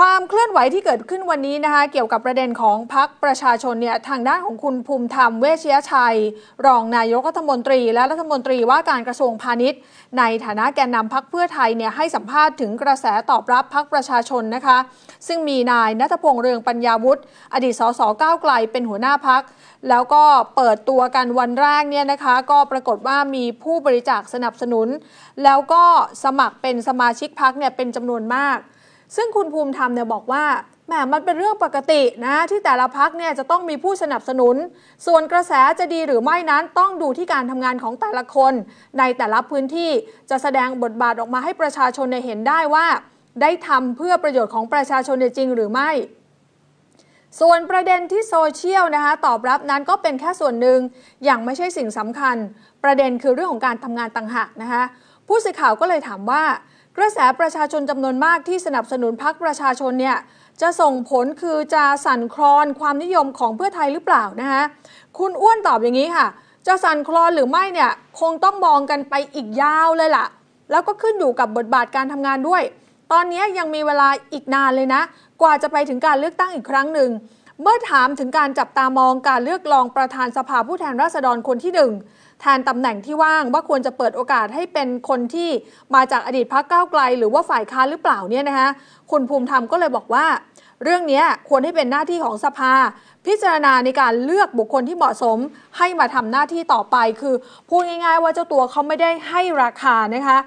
ความเคลื่อนไหวที่เกิดขึ้นวันนี้นะคะ เกี่ยวกับประเด็นของพักประชาชนเนี่ยทางด้านของคุณภูมิธรรมเวชยชัย รองนายกรัฐมนตรี และรัฐมนตรีว่าการกระทรวงพาณิชย์ ในฐานะแกนนำพักเพื่อไทยเนี่ยให้สัมภาษณ์ถึงกระแสตอบรับพักประชาชนนะคะ ซึ่งมีนายนัทพงษ์เรืองปัญญาวุฒิอดีตสสก้าวไกลเป็นหัวหน้าพักแล้วก็เปิดตัวกันวันแรกเนี่ยนะคะก็ปรากฏว่ามีผู้บริจาคสนับสนุน แล้วก็สมัครเป็นสมาชิกพักเนี่ยเป็นจำนวนมากซึ่งคุณภูมิธรรมเนี่ยบอกว่าแหมมันเป็นเรื่องปกตินะที่แต่ละพักเนี่ยจะต้องมีผู้สนับสนุน ส่วนกระแสจะดีหรือไม่นั้นต้องดูที่การทำงานของแต่ละคน ในแต่ละพื้นที่จะแสดงบทบาทออกมาให้ประชาชนเห็นได้ว่า ได้ทำเพื่อประโยชน์ของประชาชนจริงหรือไม่ ส่วนประเด็นที่โซเชียลนะคะตอบรับนั้นก็เป็นแค่ส่วนหนึ่งอย่างไม่ใช่สิ่งสำคัญ ประเด็นคือเรื่องของการทำงานต่างหากนะคะผู้สื่อข่าวก็เลยถามว่ากระแสประชาชนจำนวนมากที่สนับสนุนพรรคประชาชนเนี่ยจะส่งผลคือจะสั่นคลอนความนิยมของเพื่อไทยหรือเปล่า นะคะคุณอ้วนตอบอย่างนี้ค่ะ จะสั่นคลอนหรือไม่เนี่ยคงต้องมองกันไปอีกยาวเลยล่ะ แล้วก็ขึ้นอยู่กับบทบาทการทำงานด้วย ตอนนี้ยังมีเวลาอีกนานเลยนะ กว่าจะไปถึงการเลือกตั้งอีกครั้งหนึ่งเมื่อถามถึงการจับตามองการเลือกรองประธานสภาผู้แทนราษฎรคนที่หนึ่งแทนตำแหน่งที่ว่างว่าควรจะเปิดโอกาสให้เป็นคนที่มาจากอดีตพรรคก้าวไกลหรือว่าฝ่ายค้านหรือเปล่าเนี่ยนะคะ คุณภูมิธรรมก็เลยบอกว่า เรื่องนี้ควรให้เป็นหน้าที่ของสภา พิจารณาในการเลือกบุคคลที่เหมาะสมให้มาทำหน้าที่ต่อไป คือพูดง่าย ๆ ว่าเจ้าตัวเขาไม่ได้ให้ราคานะคะ